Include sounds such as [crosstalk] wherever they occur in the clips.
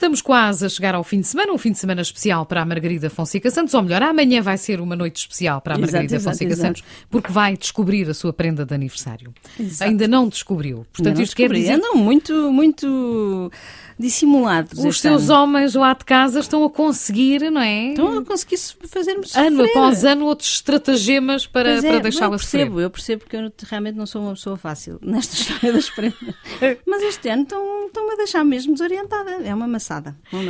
Estamos quase a chegar ao fim de semana, um fim de semana especial para a Margarida Fonseca Santos, ou melhor, amanhã vai ser uma noite especial para a Margarida exato, Fonseca exato, Santos, exato. porque vai descobrir a sua prenda de aniversário. Ainda não descobriu. Portanto, não isto descobri. quer dizer. Não, muito, muito dissimulados. Os seus ano. homens lá de casa estão a conseguir, não é? Estão a conseguir fazermos Ano após ano, outros estratagemas para, é, para deixá-la percebo, sofrer. eu percebo que eu realmente não sou uma pessoa fácil nesta [laughs] história das prendas. Mas este ano estão-me a deixar mesmo desorientada. É uma maçã assada, mão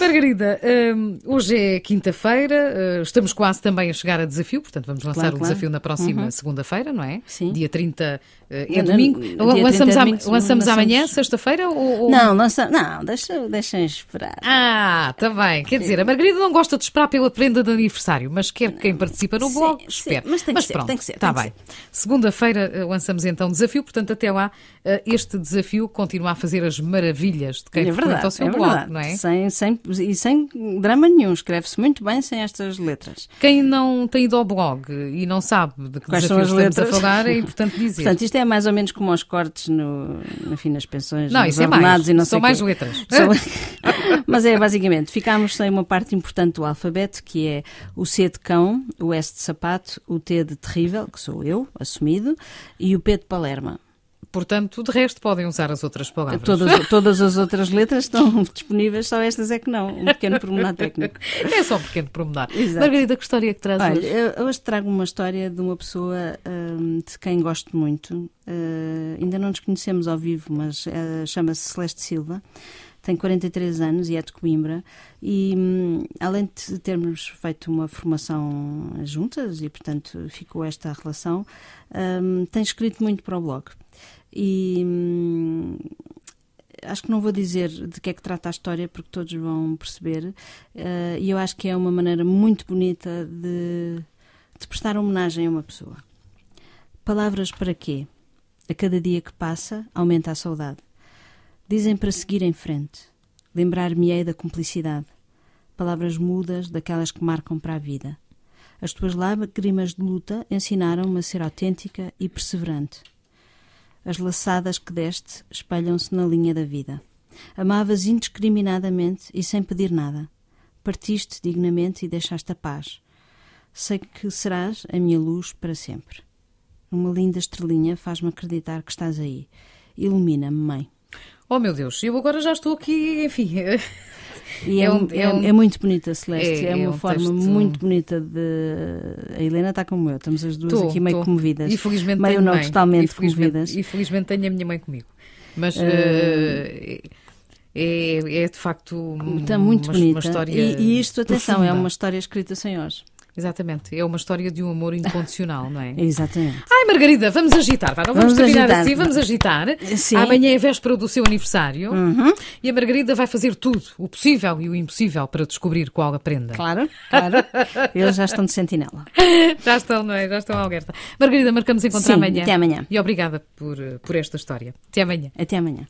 Margarida, hum, hoje é quinta-feira, eh, estamos quase também a chegar a desafio, portanto vamos lançar claro, o desafio na próxima uhum. segunda-feira, não é? Sim. Dia 30 eh, é, é domingo. lançamos é domingo, lançamos amanhã, sexta-feira? Ou, Não, lança... não deixa, deixem esperar. Ah, também. Tá quer dizer, a Margarida não gosta de esperar pela prenda de aniversário, mas quer que quem participa no sim, blog espere. Mas, tem que mas ser, pronto, tem que ser. Está bem. Segunda-feira eh, lançamos então o desafio, portanto até lá este desafio continua a fazer as maravilhas de quem é verdade, o seu é blog. Exato, não é? Sem, sem, e sem drama nenhum, escreve-se muito bem sem estas letras. Quem não tem ido ao blog e não sabe de que Quais são as letras? a falar, é importante [laughs] dizer. Portanto, isto é mais ou menos como os cortes no, enfim, nas pensões, não, nos é ordenados é mais, e não são sei mais quê. letras. [laughs] São... [laughs] Mas é basicamente, ficámos sem uma parte importante do alfabeto, que é o C de cão, o S de sapato, o T de terrível, que sou eu, assumido, e o P de Palerma. Portanto, de resto, podem usar as outras palavras. Todas, [laughs] todas as outras letras estão [laughs] disponíveis, só estas é que não. Um pequeno promenor técnico. [laughs] É só um pequeno promenor. Exato. Margarida, que história é que traz Olha, hoje? Eu, hoje trago uma história de uma pessoa um, de quem gosto muito. Uh, ainda não nos conhecemos ao vivo, mas uh, chama-se Celeste Silva tem 43 anos e é de Coimbra. E hum, além de termos feito uma formação juntas, e portanto ficou esta relação, hum, tem escrito muito para o blog. E. Hum, acho que não vou dizer de que é que trata a história porque todos vão perceber eh, e eu acho que é uma maneira muito bonita de, de prestar homenagem a uma pessoa. Palavras para quê? A cada dia que passa aumenta a saudade. Dizem para seguir em frente. Lembrar-me-ei da cumplicidade. Palavras mudas daquelas que marcam para a vida. As tuas lágrimas de luta ensinaram-me a ser autêntica e perseverante. As laçadas que deste espalham se na linha da vida. Amavas indiscriminadamente e sem pedir nada. Partiste dignamente e deixaste a paz. Sei que serás a minha luz para sempre. Uma linda estrelinha faz-me acreditar que estás aí. Ilumina-me, mãe. Oh meu Deus, eu agora já estou aqui, enfim. [laughs] É e é, é, um, é, um, é, muito bonita, Celeste. É, é uma é um forma texto... muito bonita de. A Helena está como eu, estamos as duas tô, aqui meio tô. comovidas. E felizmente meio não mãe. totalmente felizmente, comovidas. E felizmente tenho a minha mãe comigo. Mas. Uh... Uh... É, é, de facto muito uma, bonita. Uma história. E, e isto, atenção, profunda. é uma história escrita sem hoje. Exatamente. É uma história de um amor incondicional, não é? [laughs] Exatamente. Ai, Margarida, vamos agitar, vá. Não vamos, vamos terminar agitar. assim, vamos agitar. Sim. Amanhã é a véspera do seu aniversário uhum. e a Margarida vai fazer tudo, o possível e o impossível, para descobrir qual aprenda. Claro, claro. Eles já estão de sentinela. [laughs] já estão, não é? Já estão à alerta. Margarida, marcamos encontro Sim, amanhã. Até amanhã. E obrigada por, por esta história. Até amanhã. Até amanhã.